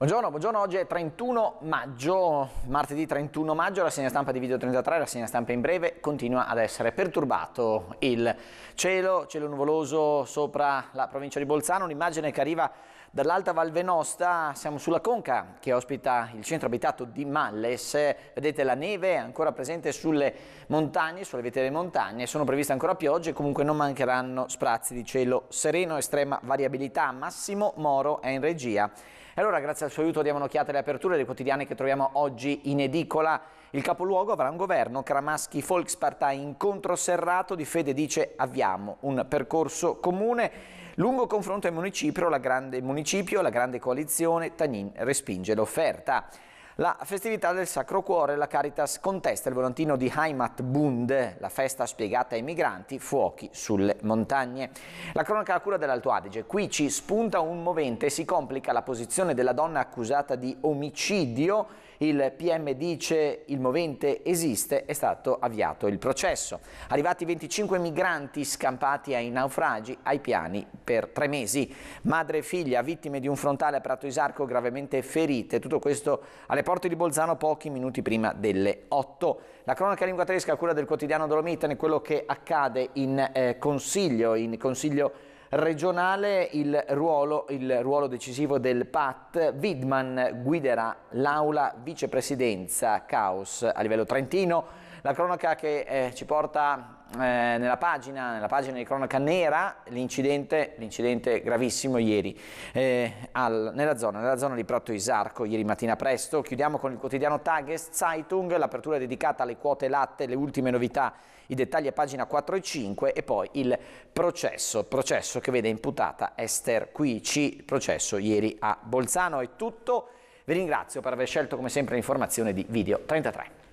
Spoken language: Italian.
Buongiorno, buongiorno, oggi è 31 maggio, martedì 31 maggio, la segna stampa di Video 33, la segna stampa in breve, continua ad essere perturbato il cielo, cielo nuvoloso sopra la provincia di Bolzano, un'immagine che arriva dall'Alta Val Venosta, siamo sulla conca che ospita il centro abitato di Malles, vedete la neve ancora presente sulle montagne, sulle vette delle montagne, sono previste ancora piogge, comunque non mancheranno sprazzi di cielo sereno, estrema variabilità, Massimo Moro è in regia allora grazie al suo aiuto diamo un'occhiata alle aperture dei quotidiani che troviamo oggi in edicola. Il capoluogo avrà un governo, Kramaschi Volkspartei incontro serrato, Di Fede dice avviamo un percorso comune. Lungo confronto ai municipio, la grande, municipio, la grande coalizione, Tanin respinge l'offerta. La festività del Sacro Cuore, la Caritas contesta il volantino di Heimatbund, la festa spiegata ai migranti, fuochi sulle montagne. La cronaca a cura dell'Alto Adige, qui ci spunta un movente e si complica la posizione della donna accusata di omicidio. Il PM dice il movente esiste, è stato avviato il processo. Arrivati 25 migranti scampati ai naufragi, ai piani per tre mesi. Madre e figlia vittime di un frontale a Prato Isarco gravemente ferite. Tutto questo alle Porti di Bolzano pochi minuti prima delle 8. La cronaca lingua tedesca a cura del quotidiano Dolomitane, quello che accade in eh, consiglio, in consiglio regionale, il ruolo, il ruolo decisivo del PAT. Widman guiderà l'aula vicepresidenza Caos a livello trentino la cronaca che eh, ci porta eh, nella, pagina, nella, pagina, di cronaca nera l'incidente, gravissimo ieri eh, al, nella, zona, nella, zona, di Prato Isarco, ieri mattina presto. Chiudiamo con il quotidiano Tageszeitung, l'apertura dedicata alle quote latte, le ultime novità, i dettagli a pagina 4 e 5 e poi il processo, processo che vede imputata Esther Quici, processo ieri a Bolzano. È tutto. Vi ringrazio per aver scelto come sempre l'informazione di Video 33.